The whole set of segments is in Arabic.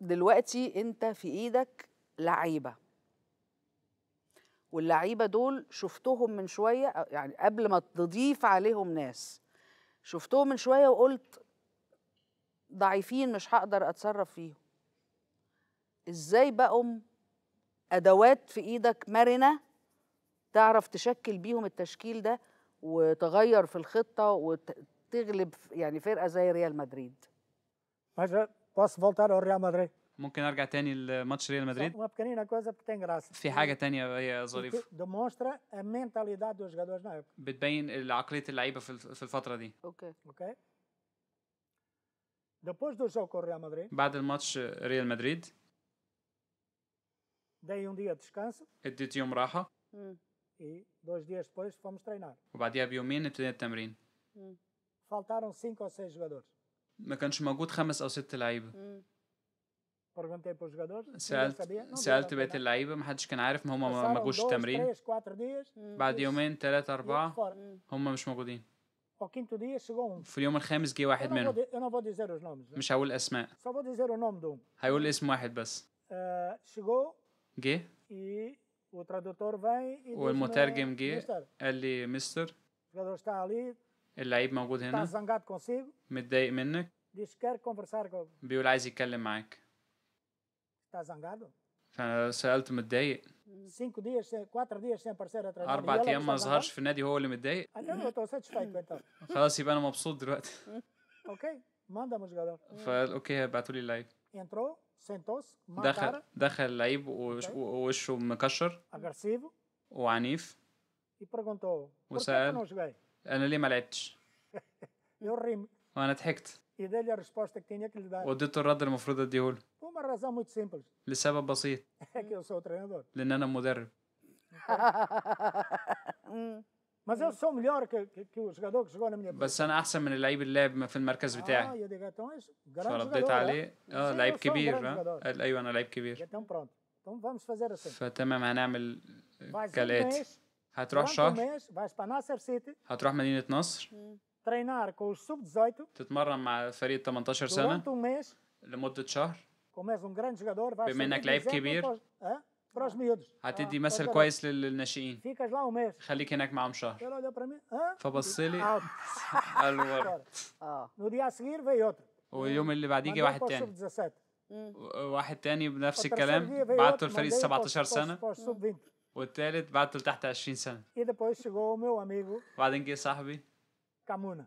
دلوقتي انت في ايدك لعيبه واللعيبه دول شفتهم من شويه يعني قبل ما تضيف عليهم ناس شفتهم من شويه وقلت ضعيفين مش هقدر اتصرف فيهم ازاي بقوا ادوات في ايدك مرنه تعرف تشكل بيهم التشكيل ده وتغير في الخطه وتغلب يعني فرقه زي ريال مدريد ماذا باس فولتا للريال مدريد ممكن ارجع تاني لماتش ريال مدريد في حاجه تانية هي ظريفه بتبين عقليه اللعيبه في الفتره دي اوكي اوكي Depois دو جو com ريال مدريد بعد الماتش ريال مدريد. داي um dia de اديت يوم راحة. E dois dias بويس fomos treinar. وبعديها بيومين ابتدينا التمرين. فالتارون 5 او 6 jogadores. ما كانش موجود خمس او ست لعيبه سالت سالت بقيه اللعيبه ما حدش كان عارف ما هم ما جوش التمرين بعد يومين ثلاثه اربعه هم مش موجودين في اليوم الخامس جه واحد منهم مش هقول اسماء هيقول اسم واحد بس آه، جه والمترجم جه قال لي مستر اللعيب موجود هنا متضايق منك بيقول عايز يتكلم معاك فسألت متضايق أربع e أيام ما ظهرش في النادي هو اللي متضايق ah, خلاص يبقى أنا مبسوط دلوقتي أوكي فقال أوكي هبعتوا لي اللعيب دخل دخل اللعيب ووشه مكشر وعنيف e وسأل انا ليه ما لعبتش؟ يور وانا ضحكت وديت الرد المفروض اديه له لسبب بسيط لان انا مدرب بس انا احسن من اللعيب اللي لعب في المركز آه، بتاعي فرديت عليه اه لعيب كبير آه. ايوه انا لعيب كبير فتمام هنعمل كالاتي هتروح شهر هتروح مدينه نصر تتمرن مع فريق 18 سنه لمده شهر بما انك لعيب كبير هتدي مثل كويس للناشئين خليك هناك معاهم شهر فبص لي واليوم اللي بعديه جه واحد تاني واحد تاني بنفس الكلام بعته الفريق 17 سنه والثالث بعته لتحت 20 سنه E depois chegou o meu amigo جه صاحبي Camuna,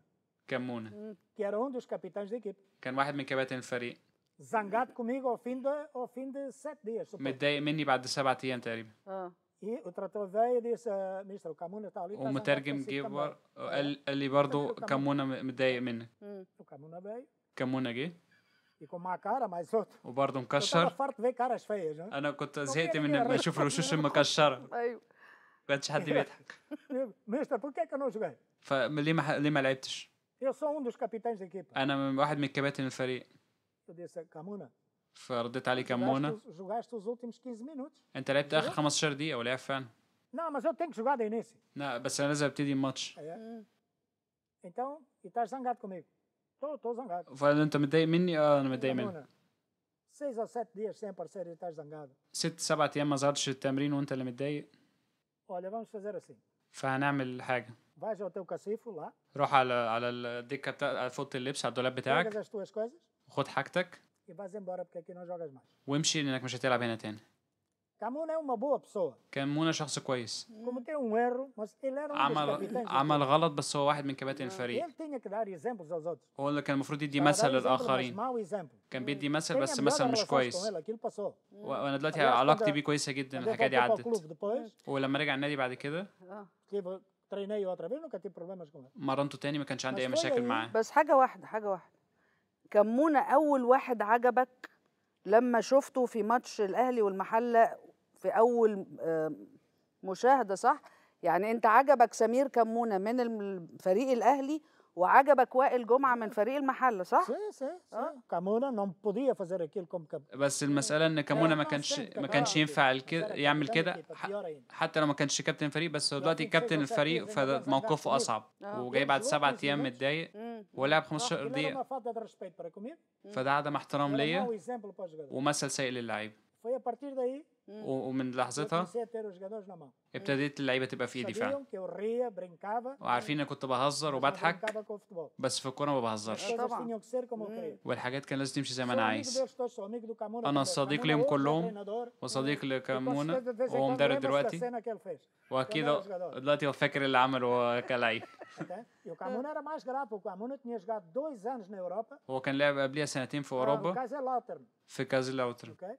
كمونه hum, que era um dos capitães da equipe. كان واحد من كباتن الفريق Zangado comigo ao fim de, ao fim de sete dias. متضايق مني بعد سبعة ايام تقريبا اه E o trator veio e disse, "Ah, mister, o Camuna está ali. está ومترجم também." قال لي برضه متضايق منك O Camuna veio. جه يكون معك كهرة مع الصوت وبرضه مكشر فرط فيك كهرة شفية انا كنت زهقت من اشوف الوشوش المكشره ايوه كانش حد بيضحك مستر بوكا que que não فليه ما ليه ما لعبتش eu sou انا um واحد من كباتن الفريق كامونا فرديت عليه كمونه 15 انت لعبت اخر 15 دقيقه ولا لعبت فعلا لا ما eu tenho que jogar لا بس انا لازم ابتدي الماتش então e estás zangado comigo فانت متضايق مني اه انا متضايق منك ست او ايام ما ظهرتش التمرين وانت اللي متضايق. فهنعمل حاجة. روح على على الدكة بتاع على فوط اللبس على الدولاب بتاعك. Pega خد حاجتك. وامشي لانك مش هتلعب هنا تاني. Camuna é uma boa pessoa. شخص كويس. Cometeu um erro, mas ele era um عمل عمل غلط بس هو واحد من كباتن الفريق. Ele tinha que dar exemplos aos outros. هو اللي كان المفروض يدي مثل للآخرين. كان بيدي مثل بس مثل مش كويس. وأنا دلوقتي علاقتي بيه كويسة جدا الحكاية دي عدت. ولما رجع النادي بعد كده. مرنته تاني ما كانش عندي أي مشاكل معاه. بس حاجة واحدة حاجة واحدة. كمونة أول واحد عجبك لما شفته في ماتش الأهلي والمحلة في اول مشاهده صح يعني انت عجبك سمير كمونه من الفريق الاهلي وعجبك وائل جمعه من فريق المحله صح؟ صح صح آه. كمونه آه. بودي non بس المساله ان كمونه آه، آه، ما كانش ما كانش ينفع يعمل كده حتى لو ما كانش كابتن الفريق بس هو دلوقتي كابتن الفريق فموقفه اصعب وجاي بعد سبعة ايام متضايق ولعب 15 دقيقه فده عدم احترام ليا ومثل سيء للعيبه ومن لحظتها ابتديت اللعيبه تبقى في ايدي فعلا وعارفين انا كنت بهزر وبضحك بس في الكوره ما بهزرش طبعا والحاجات كان لازم تمشي زي ما انا عايز انا صديق ليهم كلهم وصديق لكمون وهو مدرب دلوقتي واكيد دلوقتي هو فاكر اللي عمله كلاعب هو كان لعب قبليها سنتين في اوروبا في لاوترن